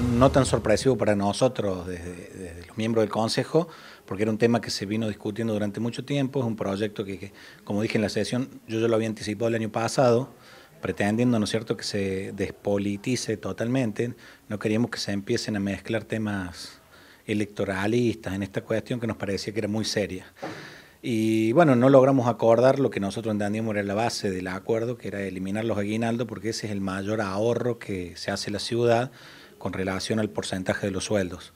no tan sorpresivo para nosotros, desde, los miembros del Consejo, porque era un tema que se vino discutiendo durante mucho tiempo, es un proyecto que, como dije en la sesión, yo ya lo había anticipado el año pasado, pretendiendo, ¿no es cierto?, que se despolitice totalmente, no queríamos que se empiecen a mezclar temas electoralistas en esta cuestión que nos parecía que era muy seria. Y bueno, no logramos acordar lo que nosotros entendíamos era la base del acuerdo, que era eliminar los aguinaldos, porque ese es el mayor ahorro que se hace en la ciudad con relación al porcentaje de los sueldos.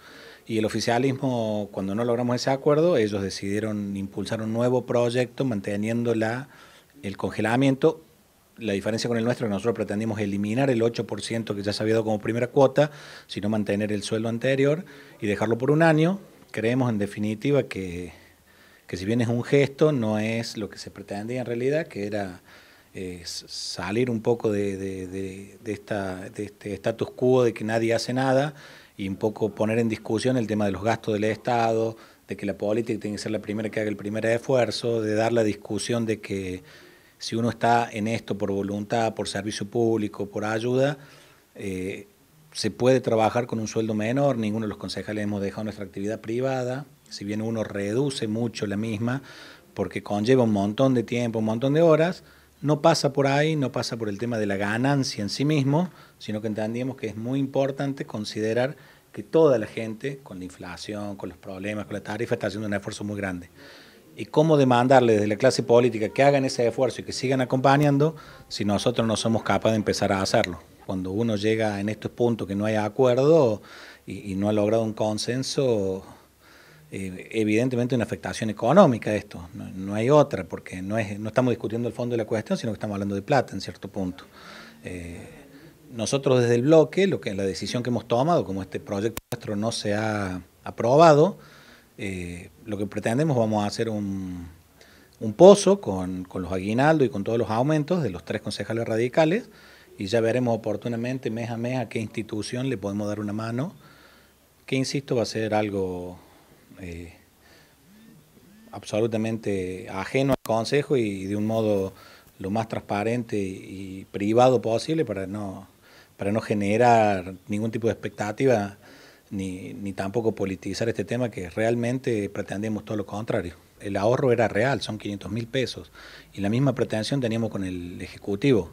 Y el oficialismo, cuando no logramos ese acuerdo, ellos decidieron impulsar un nuevo proyecto manteniendo la, el congelamiento. La diferencia con el nuestro es que nosotros pretendimos eliminar el 8% que ya se había dado como primera cuota, sino mantener el sueldo anterior y dejarlo por un año. Creemos en definitiva que, que si bien es un gesto, no es lo que se pretendía en realidad, que era eh, salir un poco de, este status quo de que nadie hace nada y un poco poner en discusión el tema de los gastos del Estado, de que la política tiene que ser la primera que haga el primer esfuerzo, de dar la discusión de que si uno está en esto por voluntad, por servicio público, por ayuda, eh, se puede trabajar con un sueldo menor, ninguno de los concejales hemos dejado nuestra actividad privada, si bien uno reduce mucho la misma, porque conlleva un montón de tiempo, un montón de horas, no pasa por ahí, no pasa por el tema de la ganancia en sí mismo, sino que entendíamos que es muy importante considerar que toda la gente, con la inflación, con los problemas, con la tarifa, está haciendo un esfuerzo muy grande. Y cómo demandarle desde la clase política que hagan ese esfuerzo y que sigan acompañando si nosotros no somos capaces de empezar a hacerlo. Cuando uno llega en estos puntos que no hay acuerdo y, y no ha logrado un consenso, eh, evidentemente una afectación económica esto, no, hay otra, porque no, es, no estamos discutiendo el fondo de la cuestión, sino que estamos hablando de plata en cierto punto. Eh, nosotros desde el bloque, lo que, la decisión que hemos tomado, como este proyecto nuestro no se ha aprobado, eh, lo que pretendemos vamos a hacer un, pozo con, con los aguinaldos y con todos los aumentos de los tres concejales radicales y ya veremos oportunamente mes a mes a qué institución le podemos dar una mano, que insisto va a ser algo eh, absolutamente ajeno al Consejo y de un modo lo más transparente y privado posible para no, para no generar ningún tipo de expectativa ni, ni tampoco politizar este tema que realmente pretendemos todo lo contrario. El ahorro era real, son 500 mil pesos y la misma pretensión teníamos con el Ejecutivo.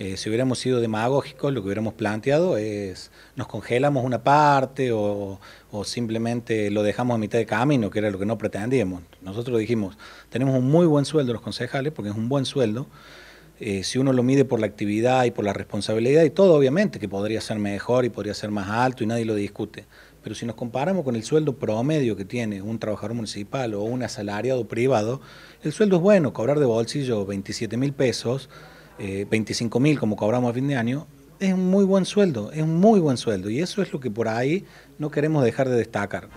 Eh, si hubiéramos sido demagógicos, lo que hubiéramos planteado es nos congelamos una parte o, simplemente lo dejamos a mitad de camino, que era lo que no pretendíamos. Nosotros dijimos, tenemos un muy buen sueldo los concejales, porque es un buen sueldo. Eh, si uno lo mide por la actividad y por la responsabilidad y todo, obviamente que podría ser mejor y podría ser más alto y nadie lo discute. Pero si nos comparamos con el sueldo promedio que tiene un trabajador municipal o un asalariado privado, el sueldo es bueno, cobrar de bolsillo 27 mil pesos 25.000 eh, como cobramos a fin de año, es un muy buen sueldo, es un muy buen sueldo. Y eso es lo que por ahí no queremos dejar de destacar.